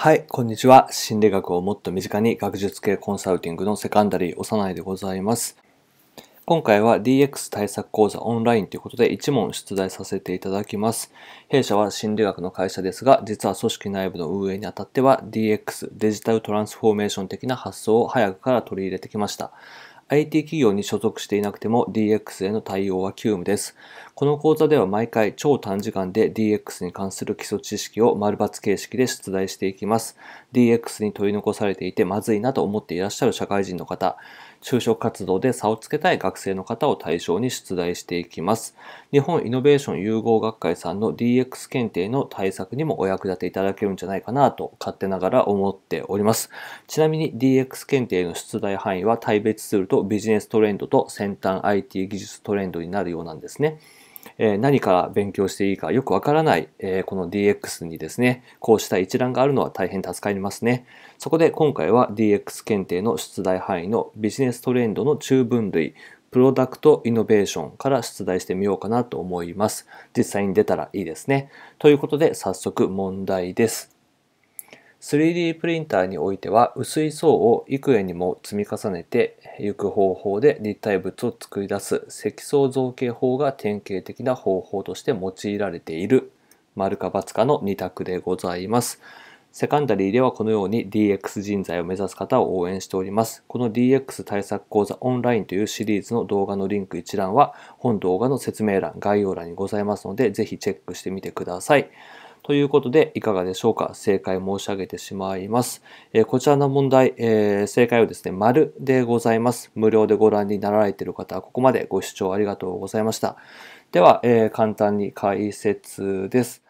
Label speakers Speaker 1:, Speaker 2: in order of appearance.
Speaker 1: はい、こんにちは。心理学をもっと身近に学術系コンサルティングのセカンダリー、幼いでございます。今回は DX 対策講座オンラインということで1問出題させていただきます。弊社は心理学の会社ですが、実は組織内部の運営にあたっては DX、デジタルトランスフォーメーション的な発想を早くから取り入れてきました。IT 企業に所属していなくても DX への対応は急務です。この講座では毎回超短時間で DX に関する基礎知識を丸抜形式で出題していきます。DX に取り残されていてまずいなと思っていらっしゃる社会人の方、就職活動で差をつけたい学生の方を対象に出題していきます。日本イノベーション融合学会さんの DX 検定の対策にもお役立ていただけるんじゃないかなと勝手ながら思っております。ちなみに DX 検定の出題範囲は対別するととビジネストレンドと先端 IT 技術トレンドになるようなんですね。え何から勉強していいかよくわからない、えこの DX にですね、こうした一覧があるのは大変助かりますね。そこで今回は DX 検定の出題範囲のビジネストレンドの中分類、プロダクトイノベーションから出題してみようかなと思います。実際に出たらいいですね。ということで早速問題です。3D プリンターにおいては薄い層を幾重にも積み重ねていく方法で立体物を作り出す積層造形法が典型的な方法として用いられている丸か×かの2択でございます。セカンダリーではこのように DX 人材を目指す方を応援しております。この DX 対策講座オンラインというシリーズの動画のリンク一覧は本動画の説明欄、概要欄にございますので、ぜひチェックしてみてください。ということで、いかがでしょうか正解申し上げてしまいます。えー、こちらの問題、えー、正解はですね、丸でございます。無料でご覧になられている方は、ここまでご視聴ありがとうございました。では、えー、簡単に解説です。